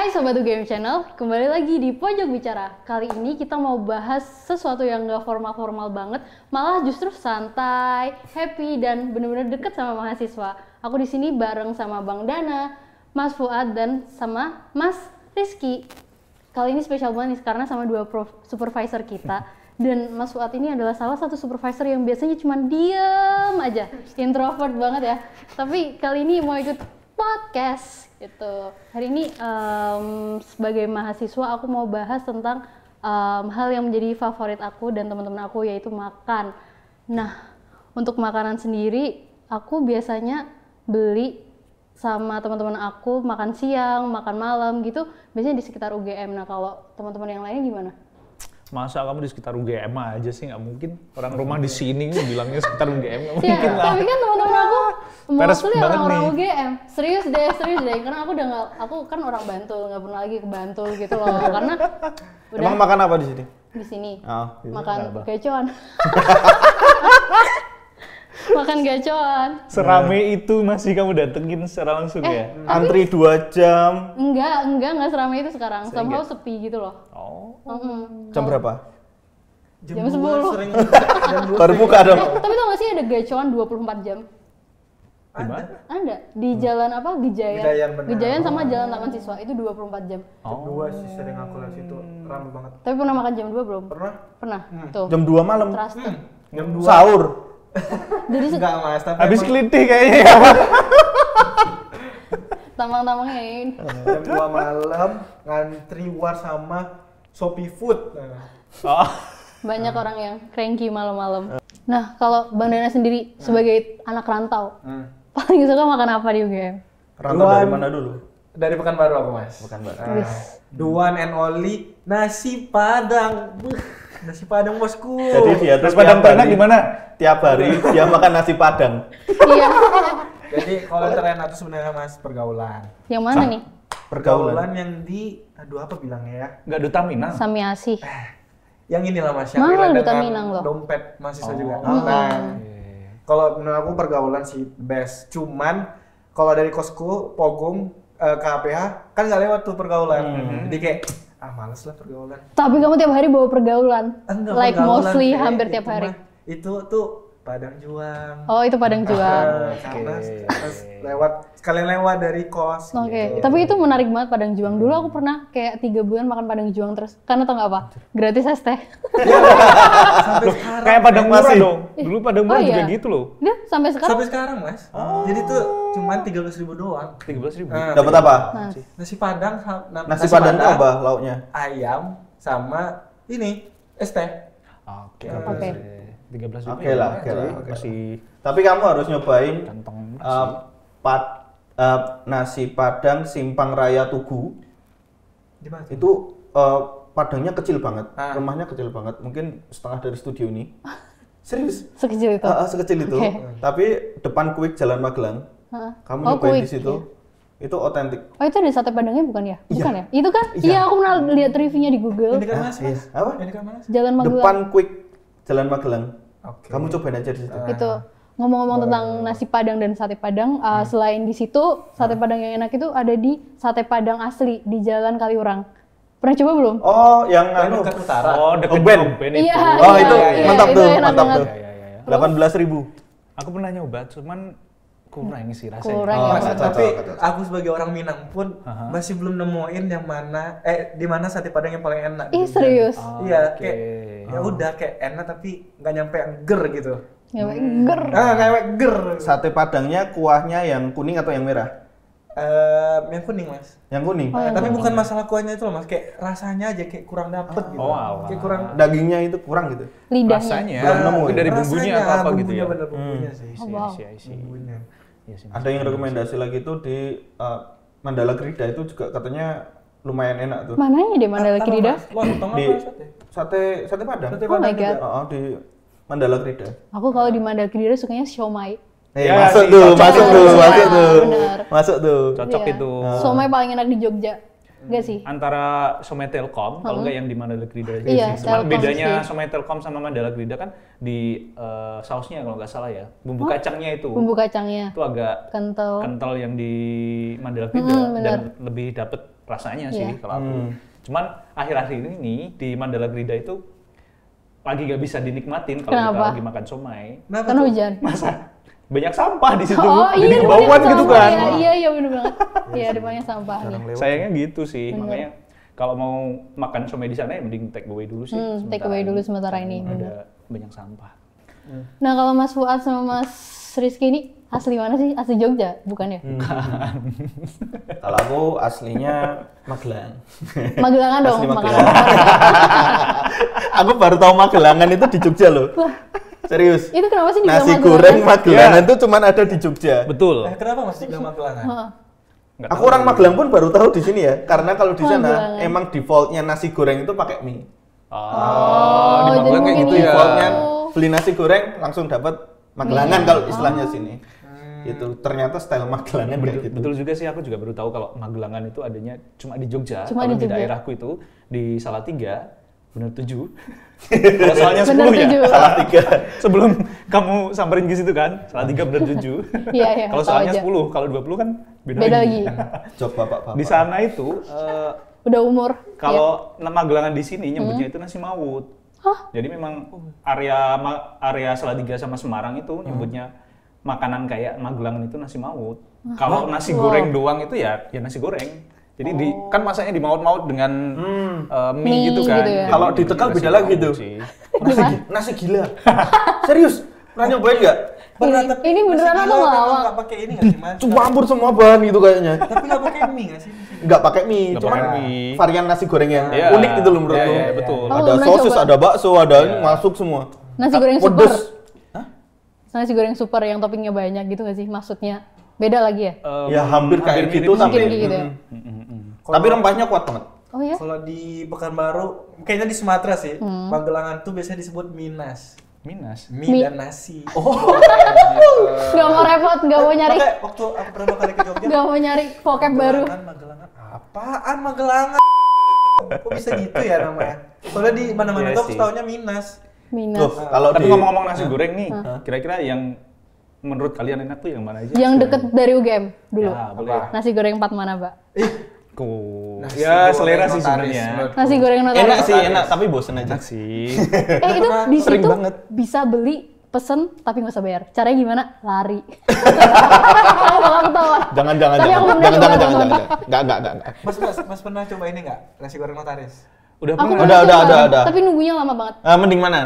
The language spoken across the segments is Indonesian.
Hai Sobat Game Channel, kembali lagi di Pojok Bicara. Kali ini kita mau bahas sesuatu yang gak formal-formal banget, malah justru santai, happy, dan bener-bener deket sama mahasiswa. Aku di sini bareng sama Bang Dana, Mas Fuad, dan sama Mas Rizky. Kali ini spesial banget nih, karena sama dua supervisor kita. Dan Mas Fuad ini adalah salah satu supervisor yang biasanya cuma diem aja, introvert banget ya. Tapi kali ini mau ikut podcast gitu. Hari ini um, sebagai mahasiswa aku mau bahas tentang um, hal yang menjadi favorit aku dan teman-teman aku yaitu makan. Nah, untuk makanan sendiri aku biasanya beli sama teman-teman aku makan siang, makan malam gitu biasanya di sekitar UGM. Nah, kalau teman-teman yang lainnya gimana? masa kamu di sekitar UGM aja sih nggak mungkin orang rumah di sini bilangnya sekitar UGM nggak iya, mungkin ya, lah tapi kan teman-teman mewakili orang-orang UGM serius deh serius deh karena aku udah gak, aku kan orang Bantul nggak pernah lagi ke Bantul gitu loh karena udah emang makan apa di sini di sini oh, iya, makan apa. makan gacoan serame itu masih kamu datengin secara langsung eh, ya antri dua jam enggak enggak enggak serame itu sekarang sama sepi gitu loh oh mm -hmm. jam berapa jam, sepuluh. 10 baru buka dong tapi tau gak sih ada gacoan 24 jam di mana? Ada di jalan apa? Gejayan. Gejayan, Gejayan sama oh. jalan taman siswa itu 24 jam. Oh. 2 sih sering aku lihat situ ramai banget. Tapi pernah makan jam 2 belum? Pernah. Pernah. Hmm. Tuh. Jam 2 malam. Trust. Hmm. Jam 2. Sahur. Jadi enggak Mas, tapi habis kelitih kayaknya ya. Tambang-tambangin. jam 2 malam ngantri war sama Shopee Food. Oh. Banyak hmm. orang yang cranky malam-malam. Nah, kalau Bang Dana sendiri hmm. sebagai hmm. anak rantau, hmm. Paling suka makan apa di UGM? Rantau dari mana dulu? Dari Pekanbaru apa mas. Pekanbaru. Uh, Duan and only nasi padang. Nasi padang bosku. Jadi dia terus padang padang gimana? Tiap hari dia makan nasi padang. Iya. Jadi kalau tren itu sebenarnya mas pergaulan. Yang mana nih? Pergaulan. yang di aduh apa bilangnya ya? Enggak Dutaminang. Samiasi. Eh, yang inilah mas yang duta Dutaminang loh. Dompet masih oh. juga. Oh. Nah, hmm. nah. Kalau menurut aku pergaulan sih best. Cuman kalau dari kosku, Pogum, uh, eh, KPH kan nggak lewat tuh pergaulan. Hmm. Jadi kayak ah males lah pergaulan. Tapi kamu tiap hari bawa pergaulan. Enggak, like pergaulan, mostly eh, hampir tiap hari. itu tuh Padang Juang. Oh, itu Padang nah, Juang. Karena eh, okay. lewat sekalian lewat dari kos. Oke, okay. gitu. tapi itu menarik banget Padang Juang. Dulu aku hmm. pernah kayak tiga bulan makan Padang Juang terus. Karena tau nggak apa? Gratis es teh. Iya, sampai sekarang. Kayak Padang Mas dong. Dulu Padang Mas oh, iya. juga gitu loh. Iya, sampai sekarang. Sampai sekarang, Mas. Oh. Jadi tuh cuma tiga belas ribu doang. Tiga belas ribu. Nah, Dapat apa? Nasi. nasi Padang. nasi, nasi Padang, padang apa lauknya? Ayam sama ini es teh. Oke. Okay. Okay belas juta. Oke lah, ya? iya, iya. oke lah. oke Masih Tapi kamu harus nyobain kantong eh, nasi. Uh, pat, uh, nasi Padang Simpang Raya Tugu. Itu uh, padangnya kecil banget. Ah. Rumahnya kecil banget. Mungkin setengah dari studio ini. Serius? Sekecil itu. Uh, uh, sekecil itu. Tapi depan Quick Jalan Magelang. Uh. Kamu oh, nyobain di situ. Yeah itu otentik. Oh itu ada sate padangnya bukan ya? Iya. Bukan ya? Itu kan? Iya aku pernah lihat reviewnya di Google. Ini kan mana sih? Apa? Ini kan mana? Jalan Magelang. Depan Quick Jalan Magelang. Okay. Kamu coba aja di situ. Uh. Itu ngomong-ngomong tentang nasi padang dan sate padang, uh, hmm. selain di situ sate hmm. padang yang enak itu ada di sate padang asli di Jalan Kaliurang. Pernah coba belum? Oh, yang anu dekat utara. Oh, dekat Ben. itu. Iya, oh, iya, itu iya, iya mantap iya, tuh, itu mantap banget. tuh. Iya, iya, iya. ribu. Aku pernah nyoba, cuman kurang sih rasanya. Kurang oh, ya. tapi aku sebagai orang Minang pun uh -huh. masih belum nemuin yang mana eh di mana sate padang yang paling enak. Ih, serius? Iya, oh, okay. kayak ya hmm. udah kayak enak tapi nggak nyampe ger gitu ngewek hmm. ger ah ger sate padangnya kuahnya yang kuning atau yang merah Uh, yang kuning mas. Yang kuning. Oh, yang Tapi kuning. bukan masalah kuahnya itu loh mas, kayak rasanya aja kayak kurang dapet oh, gitu. Oh, Kayak kurang. Dagingnya itu kurang gitu. Lidahnya. Rasanya. Belum nemu. Eh, ya? Dari bumbunya apa apa gitu ya. Bener, bumbunya hmm. sih. Oh, wow. Iya, iya, iya, sih, sih. Bumbunya. Ada yang rekomendasi lagi tuh di uh, Mandala Krida itu juga katanya lumayan enak tuh. Mananya deh Mandala Krida? di, Sate sate Padang. Sate oh Padang my god. Juga, oh, di Mandala Krida. Aku kalau di Mandala Krida sukanya siomay. Eh, ya, masuk, ya, tuh, cocok iya. masuk cocok iya, tuh, cocok iya, masuk tuh, masuk tuh. Bener. Masuk tuh. Cocok ya. itu. Somai paling enak di Jogja. Enggak sih? Antara somai Telkom, hmm. kalau enggak yang di Mandala Krida aja Iya, sih. Telkom bedanya sih. somai Telkom sama Mandala Krida kan di uh, sausnya kalau enggak salah ya. Bumbu Hah? kacangnya itu. Bumbu kacangnya. Itu agak kental. Kental yang di Mandala Krida hmm, dan lebih dapet rasanya yeah. sih kalau aku. Hmm Cuman akhir-akhir ini di Mandala Gerida itu lagi gak bisa dinikmatin kalau kita lagi makan somai. Kenapa Karena hujan. Masa? Banyak sampah di situ. Oh, iya, Jadi banget gitu kan. Ya, iya, iya, iya benar banget. Iya, ada banyak sampah. Nih. Sayangnya gitu sih, bener. makanya kalau mau makan somai di sana ya mending take away dulu sih. Hmm, take away dulu sementara ini. Ada banyak sampah. Nah, kalau Mas Fuad sama Mas Rizky ini Asli mana sih? Asli Jogja, bukan ya? Bukan. Hmm. Kalau aku aslinya Magelang. Magelangan dong. Asli Magelang. aku baru tahu Magelangan itu di Jogja loh. Serius. Itu kenapa sih Nasi goreng iya. Magelangan itu cuma ada di Jogja. Betul. Eh, kenapa masih di Magelangan? Nggak aku orang Magelang pun baru tahu di sini ya, karena kalau di sana Magelang. emang defaultnya nasi goreng itu pakai mie. Oh, oh di Magelang kayak gitu ya. Defaultnya beli nasi goreng langsung dapat Magelangan kalau istilahnya sini. Oh itu Ternyata style magelangnya betul, gitu. Betul juga sih, aku juga baru tahu kalau Magelangan itu adanya cuma di Jogja. Cuma kalau di, Jogja. di daerahku itu di Salatiga benar tujuh. kalau soalnya sepuluh ya, salah Sebelum kamu samperin ke situ kan, Salatiga benar tujuh. Iya iya. Kalau soalnya sepuluh, kalau dua puluh kan beda, beda lagi. Coba bapak-bapak. Di sana itu uh, udah umur. Kalau ya. nama gelangan di sini nyebutnya hmm. itu nasi mawut. Hah? Jadi memang area area Salatiga sama Semarang itu nyebutnya hmm makanan kayak Magelangan itu nasi maut. Kalau nasi wow. goreng doang itu ya ya nasi goreng. Jadi oh. di kan masaknya di maut-maut dengan hmm. uh, mie, mie gitu, gitu kan. Gitu ya. Kalau di Tegal beda lagi tuh. Nasi, nasi gila. Serius? Pernah nyobain nggak? Pernah, ini, ini beneran apa nggak? Nggak pakai ini nggak sih mas? Cuma campur semua bahan gitu kayaknya. Tapi nggak pakai mie nggak sih? Nggak pakai mie, gak cuman mie. varian nasi goreng yang yeah. unik gitu loh menurtku. Yeah, yeah, betul. Oh, ada sosis, coba. Iya. ada bakso, ada yeah. masuk semua. Nasi goreng super nasi goreng super yang toppingnya banyak gitu gak sih maksudnya beda lagi ya um, ya hampir kayak gitu tapi gitu ya. Kalo, tapi rempahnya kuat banget oh ya kalau di Pekanbaru kayaknya di Sumatera sih hmm. Magelangan tuh biasanya disebut minas Minas. Mie, Mie dan nasi. Oh. gak mau repot, gak mau nyari. Makanya waktu aku pernah kali ke Jogja. gak mau nyari vocab baru. Magelangan, Magelangan. Apaan Magelangan? Kok bisa gitu ya namanya? Soalnya di mana-mana yeah, tuh aku tahunya Minas minus. Loh, kalau Tapi ngomong-ngomong nasi goreng nih, kira-kira yang menurut kalian enak tuh yang mana aja? Yang deket dari UGM dulu. Ya, boleh. Nasi goreng empat mana, Pak? Ih, Nasi ya selera sih sebenarnya. Nasi goreng notaris. Enak sih, enak tapi bosen aja enak sih. eh itu di situ banget. bisa beli pesen tapi nggak usah bayar. Caranya gimana? Lari. jangan jangan jangan jangan jangan jangan jangan. Enggak enggak enggak. Mas mas mas pernah coba ini nggak? Nasi goreng notaris. Udah aku pernah. Udah, udah, udah, udah. Tapi nunggunya lama banget. Eh, mending mana?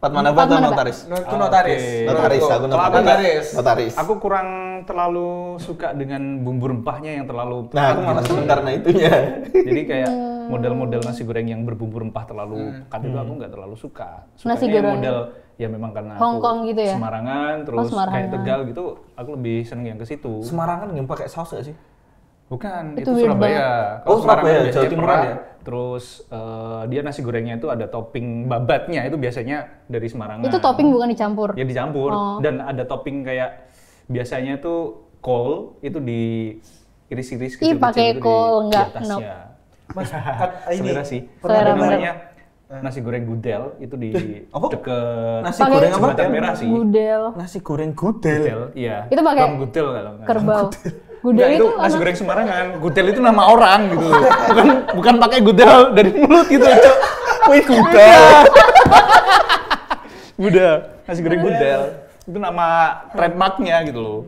empat atau notaris? Aku nah, notaris. Notaris, aku notaris. Notaris. Aku kurang terlalu suka dengan bumbu rempahnya yang terlalu Nah, aku malah karena itunya. Jadi kayak hmm. model-model nasi goreng yang berbumbu rempah terlalu hmm. pekat itu aku hmm. nggak terlalu suka. nasi goreng model ya memang karena Hong Kong gitu ya. Semarangan oh, terus oh, Semarangan. kayak Tegal gitu, aku lebih seneng yang ke situ. Semarangan yang pakai saus gak sih? Bukan, itu, itu Surabaya. Kalau oh, Surabaya, Jawa Timur ya. Terus uh, dia nasi gorengnya itu ada topping babatnya itu biasanya dari Semarang. Itu topping bukan dicampur. Ya dicampur oh. dan ada topping kayak biasanya itu kol itu di iris-iris kecil-kecil pakai kol enggak di Nope. Mas, ah, ini sih. Selera namanya eh. nasi goreng gudel itu di oh, deket nasi pake goreng apa? Merah sih. Gudel. Nasi goreng gudel. gudel iya. Itu pakai gudel kalau enggak. Kerbau. Gudel. Gudel itu, itu nasi goreng Semarangan. Gudel itu nama orang gitu. bukan bukan pakai gudel dari mulut gitu, Cok. Wih, gudel. gudel. Nasi goreng gudel. Itu nama trademarknya gitu loh.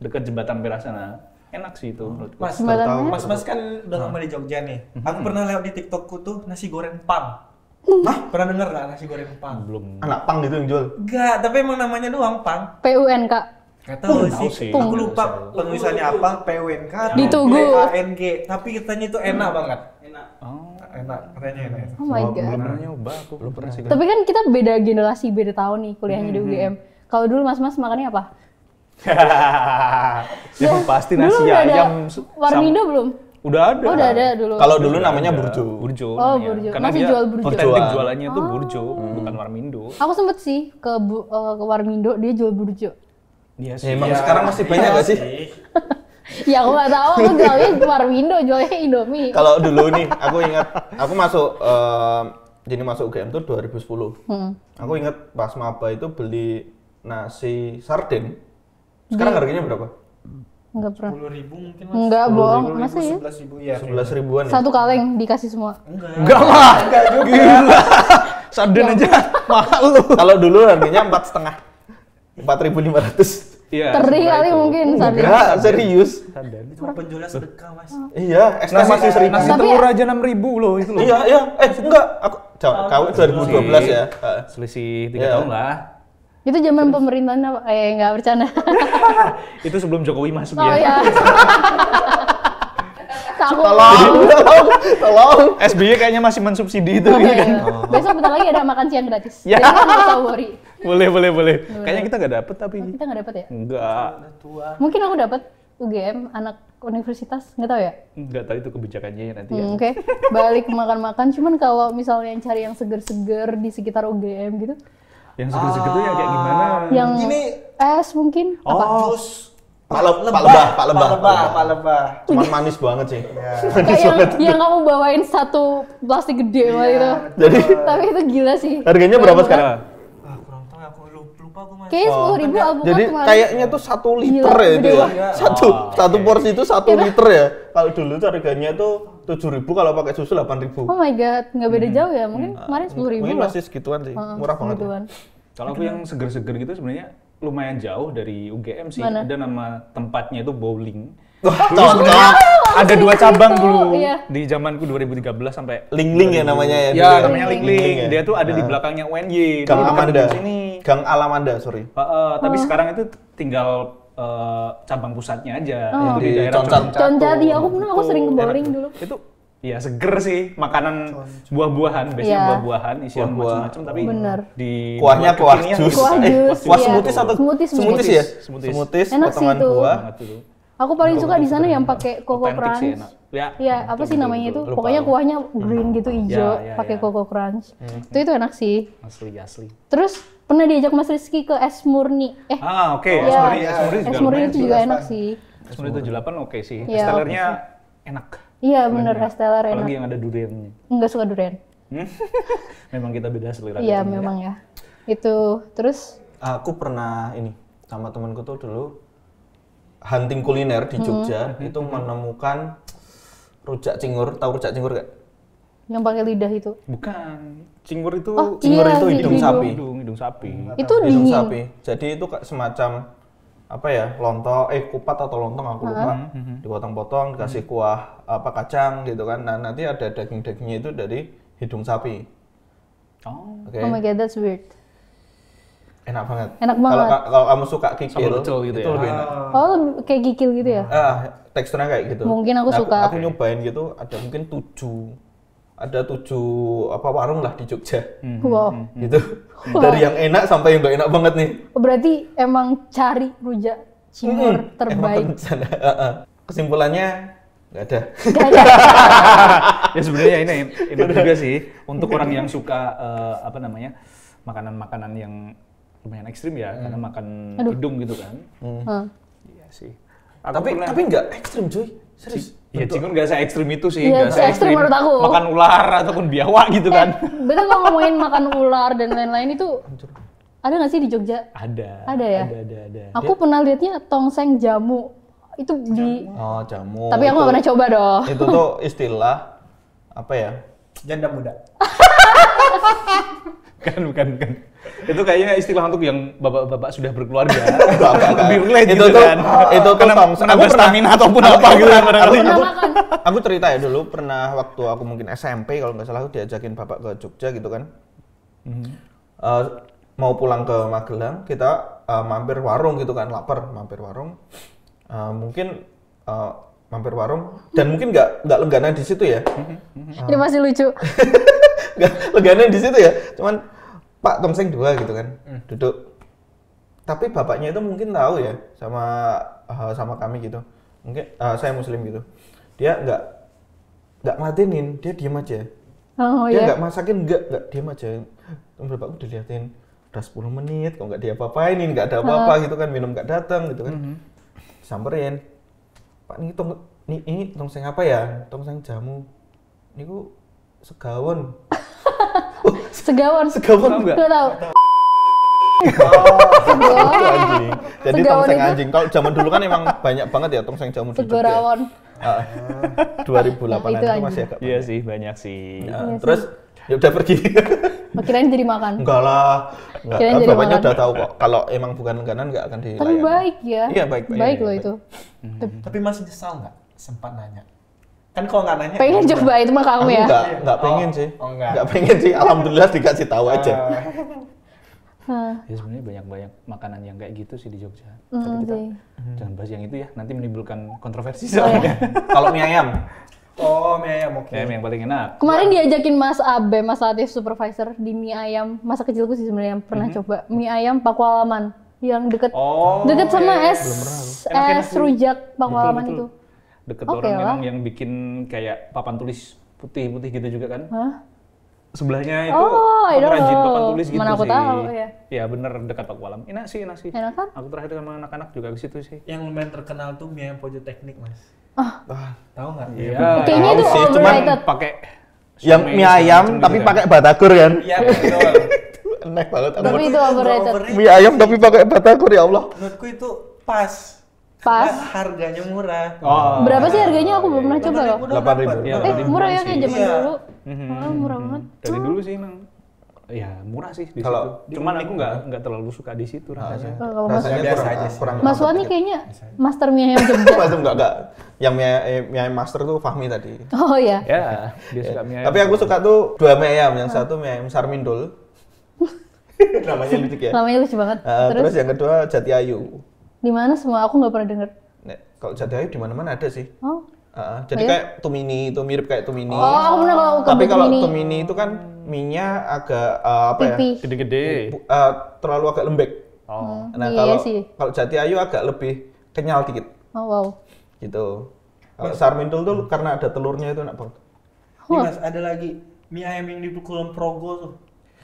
Dekat jembatan sana. enak sih itu pas Mas, mas, mas kan udah lama di Jogja nih. Hmm. Aku pernah lewat di TikTokku tuh nasi goreng pang. Uh. Hah? Pernah denger gak nasi goreng pang? Belum. Anak pang gitu yang jual? Enggak, tapi emang namanya doang pang. P U N kak. Gak oh, sih. sih. Aku lupa penulisannya apa, PWNK atau Ditunggu. PKNG. Tapi katanya itu enak banget. Enak. Oh. Enak, katanya enak. Oh my god. Belum pernah nyoba, aku belum pernah sih. Tapi kan kita beda generasi, beda tahun nih kuliahnya di UGM. Hmm, hmm, hmm. Kalau dulu mas-mas makannya apa? Hahaha. ya pasti nasi ayam. Warmindo belum? Udah ada. Oh, udah ada dulu. Kalau dulu namanya burjo. Burjo. Oh, namanya. burjo. Karena Masih dia jual burjo. Otentik jualannya itu oh. burjo, bukan warmindo. Aku sempet sih ke uh, ke warmindo dia jual burjo. Iya sih. Emang ya, sekarang masih banyak ya, gak sih? ya aku gak tahu aku jualnya window jualnya Indomie kalau dulu nih aku ingat aku masuk uh, jadi masuk UGM tuh 2010 hmm. aku ingat pas maba itu beli nasi sarden sekarang hmm. harganya berapa Enggak pernah. 10 ribu mungkin Enggak bohong, masa ya? 11 ribu ya. Sebelas ribuan. Ya? Satu kaleng dikasih semua. Enggak. Enggak lah. Enggak juga. Gila. Sarden ya aja mahal lu. Kalau dulu harganya empat setengah empat ribu ratus. Iya. Teri kali itu. mungkin saat Enggak, serius. Sarden. Itu penjualnya sedekah, Mas. Oh. Iya, ekstra masih seribu. Nasi telur ya- aja ribu loh itu loh. Iya, iya. Eh, enggak, aku cowok oh, kau belas ya. Selisih tiga iya. tahun lah. Itu zaman pemerintahnya apa? Eh, enggak bercanda. itu sebelum Jokowi masuk oh, ya. Iya. tolong, tolong, tolong. SBY kayaknya masih mensubsidi itu. Oh, gitu iya. Kan. Besok bentar lagi ada makan siang gratis. Ya. Jadi kan nggak usah worry boleh, boleh, boleh. Kayaknya kita nggak dapet tapi. Kita nggak dapet ya? Nggak. Mungkin aku dapet UGM anak universitas nggak tahu ya? Nggak tahu itu kebijakannya ya nanti ya. hmm, ya. Oke, okay. balik makan-makan. Cuman kalau misalnya yang cari yang seger-seger di sekitar UGM gitu. Yang seger-seger itu ah, yang kayak ah. gimana? Yang ini es mungkin? Oh, apa? jus. Pak, le lebah, lebah, Pak Lebah, Pak Lebah, Pak Lebah. Cuman manis banget sih. Yeah. Manis yang, banget. Yang, yang kamu bawain satu plastik gede yeah, waktu itu. Jadi, tapi itu gila sih. Harganya berapa sekarang? lupa aku mas. Kayaknya sepuluh ribu alpukat Jadi kayaknya tuh satu liter ya itu ya. Satu ah, satu porsi itu satu liter ya. Kalau dulu tuh harganya tuh tujuh ribu kalau pakai susu delapan ribu. Oh my god, nggak beda hmm. jauh ya? Mungkin hmm. kemarin sepuluh ribu. Mungkin masih segituan sih, murah banget. Ya. Kalau aku yang seger-seger gitu sebenarnya lumayan jauh dari UGM sih. Mana? Ada nama tempatnya itu bowling. Wah, cocok. Iya, ada dua cabang dulu iya. di zamanku 2013 sampai Lingling ya namanya ya. Iya, ya, namanya Lingling. Ya. Dia tuh ada di nah. belakangnya UNY. Gang Amanda. Kang Gang Alamanda, sorry. tapi oh. sekarang itu tinggal eh, cabang pusatnya aja oh. di, di daerah Concati. aku pernah aku sering ke Boring dulu. Itu Iya seger sih makanan buah-buahan biasanya yeah. buah-buahan isian buah. macam-macam tapi Bener. di kuahnya gitu. kuah jus kuah jus eh, kuah smoothies atau smoothies smoothies ya smoothies, smoothies. enak potongan sih itu. buah Aku paling suka di sana yang pakai Coco crunch. Ya, ya, itu, apa sih namanya itu? Lupa Pokoknya kuahnya hmm. green gitu ya, hijau, ya, ya, pakai ya. Coco crunch. Hmm. Itu itu enak sih. Asli asli. Terus pernah diajak Mas Rizky ke Es Murni. Eh. Ah, oke. Okay. Ya. Es Murni, Es Murni juga, itu juga enak sih. Es Murni 78 oke okay sih. Ya, okay. enak. Iya, bener es enak. Apalagi yang ada duriannya. Enggak suka durian. Hmm? memang kita beda selera. Iya, gitu ya. memang ya. Itu. Terus aku pernah ini sama temanku tuh dulu hunting kuliner di mm-hmm. Jogja hmm. itu menemukan rujak cingur. Tahu rujak cingur gak? Yang pakai lidah itu? Bukan. Cingur itu oh, cingur iya, itu iya, hidung, hidung iya. sapi. Hidung, hidung sapi. Mm-hmm. Itu hidung dingin. sapi. Jadi itu semacam apa ya lontong eh kupat atau lontong aku lupa Hmm. dipotong-potong dikasih mm-hmm. kuah apa kacang gitu kan nah nanti ada daging-dagingnya itu dari hidung sapi oh okay. oh my god that's weird enak banget. Enak banget. Kalau kamu suka kikil, gitu itu ya. lebih enak. Oh, kayak kikil gitu ya? Ah, teksturnya kayak gitu. Mungkin aku nah, suka. Aku, aku nyobain gitu, ada mungkin tujuh ada tujuh apa warung lah di Jogja. Hmm, wow. Hmm, hmm, gitu. Wow. Dari yang enak sampai yang enggak enak banget nih. Oh, berarti emang cari rujak cingur hmm, terbaik. Kesimpulannya nggak ada. Gak ada. ya sebenarnya ini enak juga sih untuk orang yang suka uh, apa namanya makanan-makanan yang lumayan ekstrim ya, hmm. karena makan Aduh. hidung gitu kan. Hmm. Iya sih. Aku tapi pernah... tapi nggak ekstrim cuy, serius. Iya, cingun nggak se ekstrim itu sih, ya, se ekstrim menurut aku. Makan ular ataupun biawak gitu eh, kan. kalau ngomongin makan ular dan lain-lain itu ada nggak sih di Jogja? Ada. Ada ya. Ada ada ada. Aku ya. pernah liatnya tongseng jamu itu di. Oh jamu. Tapi aku nggak pernah coba dong. Itu tuh istilah apa ya? Janda muda. bukan, bukan, bukan. Itu kayaknya istilah untuk yang bapak-bapak sudah berkeluarga. Lebih relate gitu kan. itu, kan. Itu tuh Karena stamina ataupun apa gitu kan. Aku, aku, cerita ya dulu pernah waktu aku mungkin SMP kalau nggak salah aku diajakin bapak ke Jogja gitu kan. Mm -hmm. uh, mau pulang ke Magelang, kita uh, mampir warung gitu kan, lapar mampir warung. Uh, mungkin uh, mampir warung dan mungkin nggak nggak lengganan di situ ya. Ini masih lucu. leganya di situ ya cuman Pak Tongseng dua gitu kan hmm. duduk tapi bapaknya itu mungkin tahu ya sama uh, sama kami gitu mungkin uh, saya muslim gitu dia nggak nggak matiin, dia diam aja oh, dia iya. nggak yeah. masakin nggak nggak diem aja Bapak udah liatin udah 10 menit kok nggak dia apa-apain ini nggak ada apa-apa oh. gitu kan minum nggak datang gitu kan mm -hmm. samperin pak ini tong ini, ini tongseng apa ya tongseng jamu niku segawon Segawon. Segawon enggak? Enggak tahu. Oh, anjing. Jadi Segawon tongseng anjing. Kalau zaman dulu kan emang banyak banget ya tongseng jamu duduk. Segorawon. Ya. Uh, 2008 nah, itu, itu masih agak Iya sih, banyak sih. Ya, terus ya udah pergi. Oh, kirain jadi makan. Enggak lah. Enggak. Kirain Bapaknya makan. udah tahu kok kalau emang bukan langganan enggak akan dilayani. Tapi baik ya. Iya, baik. Baik, baik loh itu. Mhm. Tapi masih nyesal enggak sempat nanya? kan kalau nggak nanya pengen coba itu mah kamu ya nggak nggak oh, pengen oh, sih oh, enggak. nggak pengen sih alhamdulillah dikasih tahu aja uh. ya sebenarnya banyak banyak makanan yang kayak gitu sih di Jogja mm, tapi kita hmm. jangan bahas yang itu ya nanti menimbulkan kontroversi oh, ya. soalnya kalau mie ayam Oh, mie ayam oke. Okay. Mie ayam yang paling enak. Kemarin diajakin Mas Abe, Mas Latif Supervisor di mie ayam. Masa kecilku sih sebenarnya pernah -hmm. coba mie ayam Pakualaman yang deket oh, deket sama es es rujak Pakualaman itu. itu deket okay, orang lah. memang yang bikin kayak papan tulis putih-putih gitu juga kan. Hah? Sebelahnya itu oh, rajin papan tulis gitu Mana aku sih. Tahu, ya. ya bener dekat Pak Alam. Enak sih, enak sih. Enak kan? Aku terakhir sama anak-anak juga ke situ sih. Yang lumayan terkenal tuh mie yang pojok teknik mas. Ah, Oh. tahu nggak? Iya. Ya, Kayaknya itu sih, cuman pakai yang mie ayam tapi gitu kan. pakai batagor kan? Iya betul. Enak banget. Tapi itu overrated. Mie ayam tapi pakai batagor ya Allah. Menurutku itu pas pas nah, harganya murah oh. berapa sih harganya aku belum pernah coba loh delapan ribu iya, eh murah ya kayak zaman iya. dulu mhm. oh, murah banget mhm. dari dulu sih emang ya murah sih di kalau situ. Cuman aku nggak nggak terlalu suka di situ ah, rasanya. Iya. Kalau rasanya biasa aja Kurang Mas Wani kayaknya master mie ayam Jogja. Mas enggak enggak yang mie, eh, mie ayam master tuh Fahmi tadi. Oh iya. Ya, dia suka mie Tapi aku suka tuh dua mie ayam, yang satu mie ayam Sarmindul. Namanya lucu ya. Namanya lucu banget. Uh, terus? terus yang kedua Jati Ayu. Di mana semua aku nggak pernah dengar. Nek kalau jati ayu di mana-mana ada sih. Oh. Uh, jadi oh, kayak tumini itu mirip kayak tumini. Oh, aku pernah kalau Tapi kalau tumini. tumini itu kan minyak agak uh, apa Pipi. ya? Gede-gede. Uh, terlalu agak lembek. Oh. Hmm, nah, iya kalau sih. kalau jati ayu agak lebih kenyal dikit. Oh, wow. Gitu. Kalau sarmintul tuh hmm. karena ada telurnya itu enak banget. Ini Mas, ada lagi mie ayam yang di Progo tuh.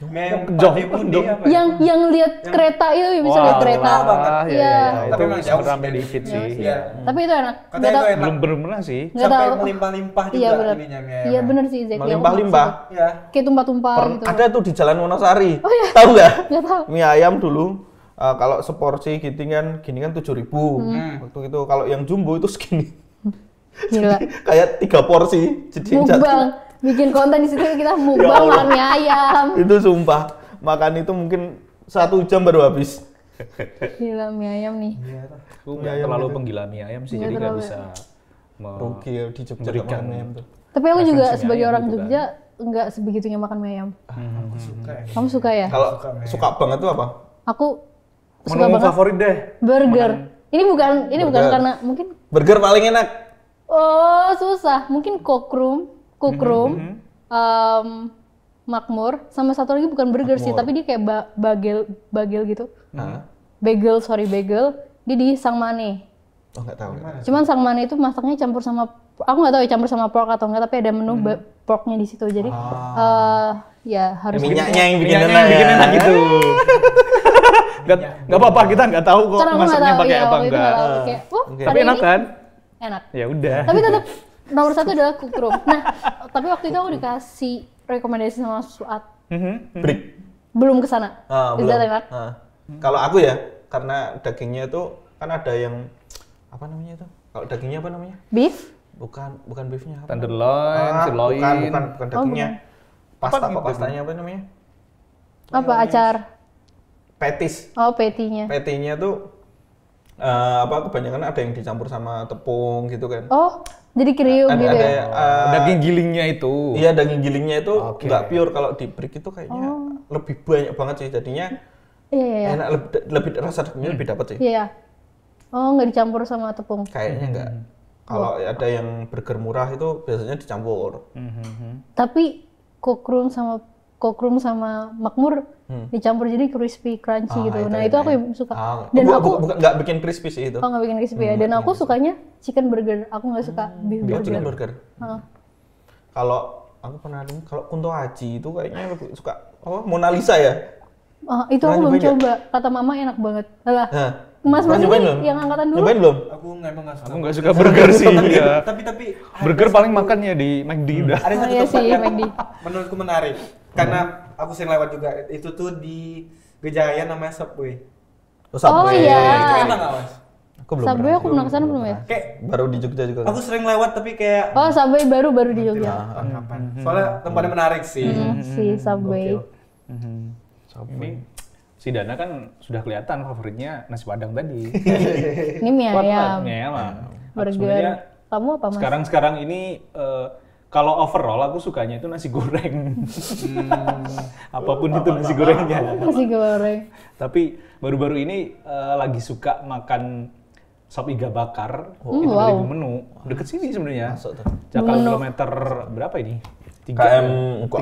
Jauh dia apa? Ya? Yang yang lihat kereta itu bisa lihat kereta. Iya. Ya, ya. Tapi memang ramai dikit sih. Hmm. Tapi itu enak. Katanya itu enak. Belum belum pernah sih. Sampai melimpah-limpah iya, juga iya, benar Iya benar sih Zek. Melimpah-limpah. Iya. Kayak tumpah-tumpah gitu. Ada tuh di Jalan Wonosari. Oh iya. Tahu nggak? Nggak tahu. Mie ayam dulu uh, kalau seporsi gini kan gini kan tujuh ribu hmm. hmm. waktu itu kalau yang jumbo itu segini jadi kayak tiga porsi jadi Mubang bikin konten di situ kita ya mukbang ya makan ayam. Itu sumpah makan itu mungkin satu jam baru habis. Gila mie ayam nih. Iya, aku nggak terlalu gitu. penggila mie ayam sih, gak jadi nggak bisa ya. rugi ya di Jogja ayam tuh. Tapi aku juga sebagai orang gitu Jogja kan. nggak sebegitunya makan mie ayam. Ah, hmm. suka. Ya. Kamu suka ya? Kalau suka, suka banget tuh apa? Aku suka banget. favorit deh. Burger. Makan. Ini bukan ini burger. bukan karena mungkin burger paling enak. Oh, susah. Mungkin kokrum. Kukrum, mm -hmm. um, makmur, sama satu lagi bukan burger makmur. sih, tapi dia kayak ba bagel bagel gitu. Hmm. Bagel, sorry bagel. Dia di Sang Mane. Oh nggak tahu. Cuman Sang Mane itu masaknya campur sama aku nggak tahu ya campur sama pork atau enggak, tapi ada menu hmm. porknya di situ. Jadi ah. uh, ya harus minyaknya yang bikin enak, yang bikin enak gitu. Gak apa-apa kita nggak tahu kok masaknya pakai ya, apa enggak. Kayak, oh, Tapi enak kan? Enak. Ya udah. Tapi tetap nomor satu adalah cookroom. Nah, tapi waktu itu aku dikasih rekomendasi sama Suat. Mm-hmm. Break. Belum ke sana. Ah, belum. Ah. Kalau aku ya, karena dagingnya itu kan ada yang apa namanya itu? Kalau dagingnya apa namanya? Beef? Bukan, bukan beefnya. Apa? Tenderloin, ah, sirloin. Bukan, bukan, bukan oh, dagingnya. Oh, Pasta apa, gitu? pastanya apa namanya? Apa namanya? acar? Petis. Oh, petinya. Petinya tuh uh, apa kebanyakan ada yang dicampur sama tepung gitu kan. Oh, jadi kriuk ada, gitu ada, ya? Uh, daging gilingnya itu. Iya, daging gilingnya itu okay. nggak pure kalau di brick itu kayaknya oh. lebih banyak banget sih jadinya. Iya, iya, iya. Enak lebih, lebih rasa dagingnya lebih dapat sih. Iya, iya. Oh, nggak dicampur sama tepung. Kayaknya nggak. Hmm. Kalau oh. ada yang burger murah itu biasanya dicampur. Hmm. hmm, hmm. Tapi kokrum sama kokrung sama makmur hmm. dicampur jadi crispy crunchy ah, gitu. Itu nah, itu aku ya. yang suka. Ah, dan bu, aku nggak bikin crispy sih itu. Oh, nggak bikin crispy ya. hmm, ya. Dan aku sukanya chicken burger. Aku nggak suka hmm. beef burger. Chicken burger. Hmm. Kalau aku pernah dengar kalau Kunto Haji itu kayaknya aku suka oh, Mona Lisa ya? Ah, itu Pernah aku belum coba. Ya? Kata mama enak banget. Lah. Mas Mas ini yang angkatan dulu. Nyobain belum? Aku nggak emang nggak suka. Aku nggak suka burger sih. Ya. Tapi tapi burger paling makannya di McD Ada satu tempat sih, yang menurutku menarik karena aku sering lewat juga itu tuh di Gejayan namanya Subway. Oh, Subway. Oh iya. Itu enak enggak, mas? Aku belum Subway aku pernah kesana belum ya? Kayak baru di Jogja juga. Aku sering lewat tapi kayak Oh, Subway baru baru di Jogja. Nah, kapan? Hmm, hmm, hmm. Soalnya tempatnya menarik sih. Hmm, si Subway. Hmm. Subway. si Dana kan sudah kelihatan favoritnya nasi padang tadi. ini mie ayam. Mie ayam. Burger. Kamu apa mas? Sekarang sekarang ini uh, kalau overall aku sukanya itu nasi goreng. Hmm. Apapun itu nasi gorengnya. Nasi goreng. Tapi baru-baru ini uh, lagi suka makan sop iga bakar. Oh. Itu wow. dari menu. Deket sini sebenarnya. Jakarta kilometer berapa ini? Tiga, KM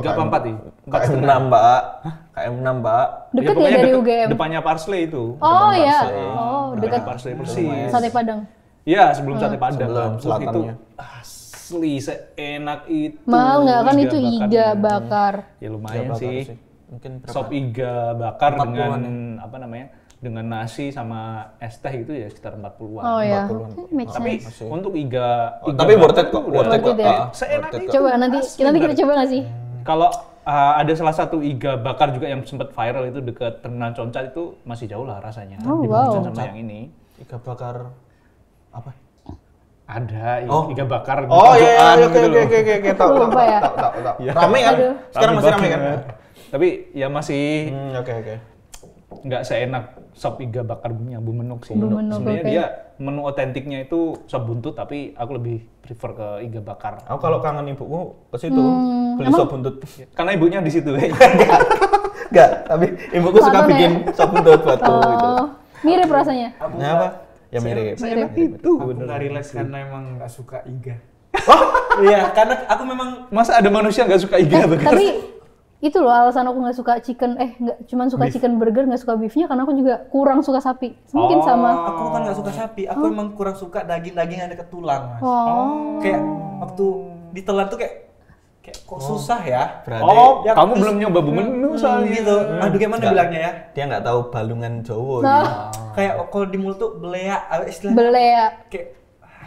tiga apa empat nih? KM enam mbak, KM enam mbak. Deket ya, ya dari UGM. Depannya Parsley itu. Oh iya. Oh deket Parsley persis. Sate Padang. Iya sebelum hmm. sate Padang. Sebelum selatannya. Itu, ah, asli seenak itu. Mahal nggak kan iya, itu iga bakar. Hmm. Ya lumayan bakar sih. sih. Mungkin berapa? Sop iga bakar dengan ya. apa namanya? dengan nasi sama es teh itu ya sekitar 40-an. Oh iya. 40-an. Make tapi sense. untuk iga, oh, iga tapi worth it kok, worth it kok. Ah, seenak itu. Coba nanti kita nanti kita coba nggak sih? Hmm. Kalau uh, ada salah satu iga bakar juga yang sempat viral itu dekat terminal Concat itu masih jauh lah rasanya oh, dibandingkan wow. sama yang ini. Iga bakar apa? ada oh. iga bakar gitu. Oh iya, iya, iya oke gitu oke oke oke oke tahu tahu ya. tahu. Iya. Ramai kan? Sekarang masih ramai kan? Tapi ya masih hmm, oke oke. Enggak seenak sop iga bakarnya Bu Menuk sih. Bumenuk, Sebenarnya okay. dia menu otentiknya itu sop buntut tapi aku lebih prefer ke iga bakar. Aku kalau kangen ibuku ke situ hmm, beli emang? sop buntut. Karena ibunya di situ. Enggak, eh. tapi ibuku suka bikin sop buntut buatku gitu. Oh, mirip rasanya. Nah, apa? ya mirip. Saya itu. Aku nggak relax karena emang nggak suka iga. Oh iya, karena aku memang masa ada manusia nggak suka iga eh, Tapi itu loh alasan aku nggak suka chicken eh nggak cuma suka Beef. chicken burger nggak suka beefnya karena aku juga kurang suka sapi mungkin oh. sama aku kan nggak suka sapi aku oh. emang kurang suka daging daging yang ada ke tulang mas oh. kayak waktu ditelan tuh kayak kok susah ya. Berarti oh, ya, kamu terus, belum nyoba menu hmm, hmm Gitu. Nah, hmm. Aduh gimana gak, bilangnya ya? Dia nggak tahu balungan Jawa nah. gitu. Kayak kalau di mulut tuh belea istilah. Belea. Kayak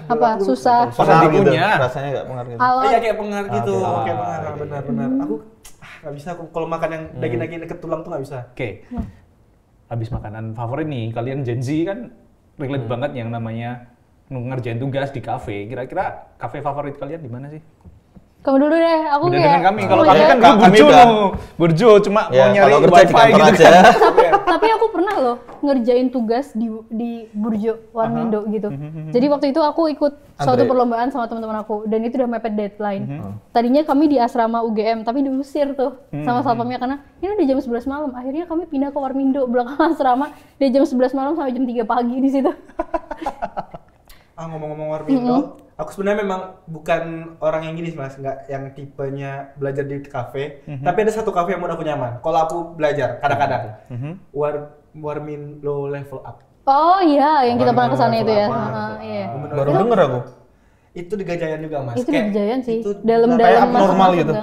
apa aku, susah pengaruh gitu rasanya nggak pengaruh gitu iya kayak pengaruh gitu ah, oke pengaruh okay. benar benar aku nggak bisa aku kalau makan yang hmm. daging daging deket tulang tuh nggak bisa oke okay. Hmm. habis makanan favorit nih kalian Gen Z kan relate banget yang namanya ngerjain tugas di kafe kira-kira kafe favorit kalian di mana sih kamu dulu deh aku Beda kayak kami kalau oh, kami iya. kan nggak burjo kan. burjo cuma ya, mau nyari kerja wifi gitu aja. Kan. tapi, tapi aku pernah loh ngerjain tugas di di burjo warmindo uh-huh. uh -huh. gitu mhm, mhm, mhm. jadi waktu itu aku ikut Andre. suatu ya? perlombaan sama teman-teman aku dan itu udah mepet deadline uh oh. -huh. tadinya kami di asrama UGM tapi diusir tuh uh -huh. sama satpamnya karena ini udah jam 11 malam akhirnya kami pindah ke warmindo belakang asrama dari jam 11 malam sampai jam 3 pagi di situ ah ngomong-ngomong warmindo uh aku sebenarnya memang bukan orang yang gini sih mas nggak yang tipenya belajar di kafe mm -hmm. tapi ada satu kafe yang udah aku nyaman kalau aku belajar kadang-kadang mm -hmm. war warmin low level up oh iya yang kita pernah kesana itu ya uh, iya. baru denger aku itu di Gajayan juga mas itu di Gajayan sih dalam dalam-dalam normal gitu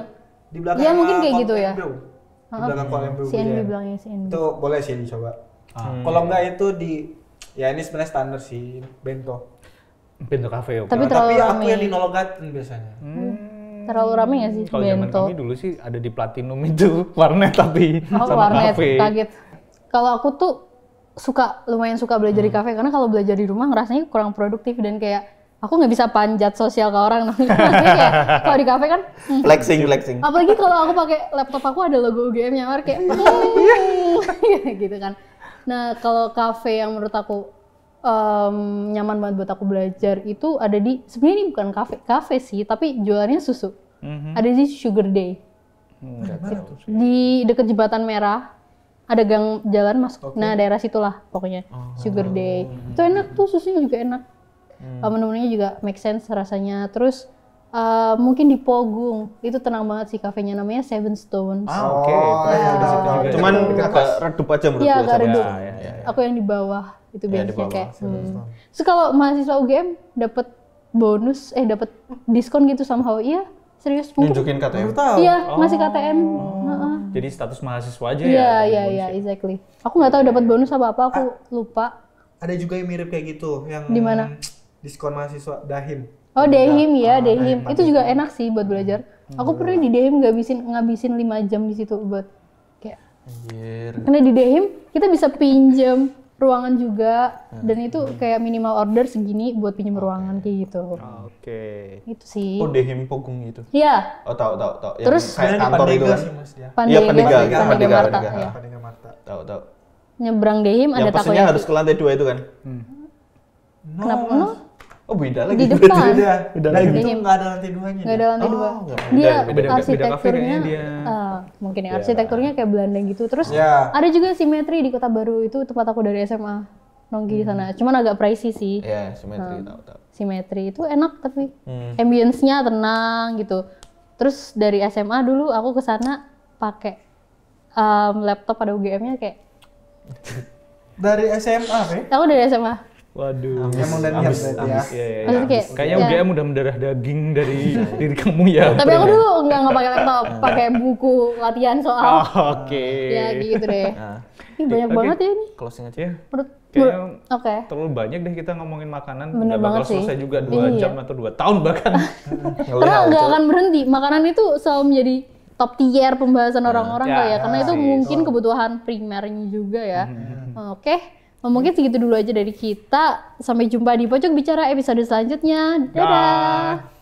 di belakang ya mungkin kayak gitu ya di belakang kolam bro CNB bilangnya CNB itu boleh sih dicoba hmm. kalau enggak itu di ya ini sebenarnya standar sih bento Bento kafe oke. Tapi terlalu tapi aku yang Nologat dinologatin biasanya. Hmm, terlalu rame gak sih Kalau zaman kami dulu sih ada di Platinum itu warnet tapi Oh, sama warnet kafe. kaget. Kalau aku tuh suka lumayan suka belajar di hmm. kafe karena kalau belajar di rumah ngerasanya kurang produktif dan kayak aku nggak bisa panjat sosial ke orang. Maksudnya kayak kalau di kafe kan hmm. Flexing, flexing. apalagi kalau aku pakai laptop aku ada logo ugm yang kayak hmm, gitu kan. Nah, kalau kafe yang menurut aku um, nyaman banget buat aku belajar itu ada di sebenarnya ini bukan kafe kafe sih tapi jualannya susu mm-hmm. ada di Sugar Day hmm, di dekat jembatan merah ada gang jalan masuk okay. nah daerah situlah pokoknya oh. Sugar Day mm itu enak tuh susunya juga enak mm. menu-menunya juga make sense rasanya terus Uh, mungkin di Pogung itu tenang banget sih kafenya namanya Seven Stones. Ah oke. Okay. ya. ya. Cuman agak redup aja menurut ya, gue. Iya redup. Ya, ya, ya. Aku yang di bawah itu ya, biasanya kayak. Hmm. So kalau mahasiswa UGM dapat bonus eh dapat diskon gitu somehow iya serius mungkin. Nunjukin KTM. Iya oh. ngasih KTM. Oh. Uh-uh. Jadi status mahasiswa aja iya, ya. Iya iya iya exactly. Aku nggak tahu dapat bonus apa apa aku A- ah. lupa. Ada juga yang mirip kayak gitu yang. Di mana? Diskon mahasiswa Dahim. Oh dehim ya, ah, dehim. Itu juga enak sih buat belajar. Aku hmm. pernah di dehim ngabisin ngabisin 5 jam di situ buat kayak. Anjir. Karena di dehim kita bisa pinjam ruangan juga hmm. dan itu kayak minimal order segini buat pinjam okay. ruangan kayak gitu. Oke. Okay. Itu sih. Oh dehim pogung itu. Iya. Oh tahu tahu tahu. Terus kayak kantor itu kan. Iya Pandega, Pandega, Pandega, Marta. Pandega iya. Marta. Tahu tahu. Nyebrang dehim ada takoyaki. Yang harus ke lantai dua itu kan. Hmm. No. Kenapa? No? Oh beda lagi. Di depan. Beda. Beda, lagi. Itu nggak ada lantai nya. Nggak ada lantai dua. Oh, dia arsitekturnya, beda dia. Eh, mungkin ya, iya. arsitekturnya kayak Belanda gitu. Terus iya. ada juga simetri di Kota Baru itu tempat aku dari SMA nongki di hmm. sana. Cuman agak pricey sih. Iya, simetri nah, tahu tahu. Simetri itu enak tapi hmm. ambience-nya tenang gitu. Terus dari SMA dulu aku ke sana pakai um, laptop pada UGM-nya kayak dari SMA, Be? Aku dari SMA. Waduh. Amis, Emang dari niat ya. Iya, iya, iya. Kayaknya ya. UGM udah mendarah daging dari diri kamu ya. Tapi aku dulu nggak nggak pakai laptop, pakai buku latihan soal. Oh, Oke. Okay. Ya gitu deh. Nah. Ini banyak okay. banget ya ini. Closing aja. Ya. Menurut Kayaknya okay. terlalu banyak deh kita ngomongin makanan. Bener banget sih. selesai juga dua iya. jam atau dua tahun bahkan. Karena nggak akan berhenti. Makanan itu selalu menjadi top tier pembahasan hmm. orang-orang hmm. ya, ya. Karena ya itu sih. mungkin kebutuhan primernya juga ya. Hmm. Oke. Okay. Oh, mungkin segitu dulu aja dari kita. Sampai jumpa di Pojok Bicara episode selanjutnya. Dadah. Da.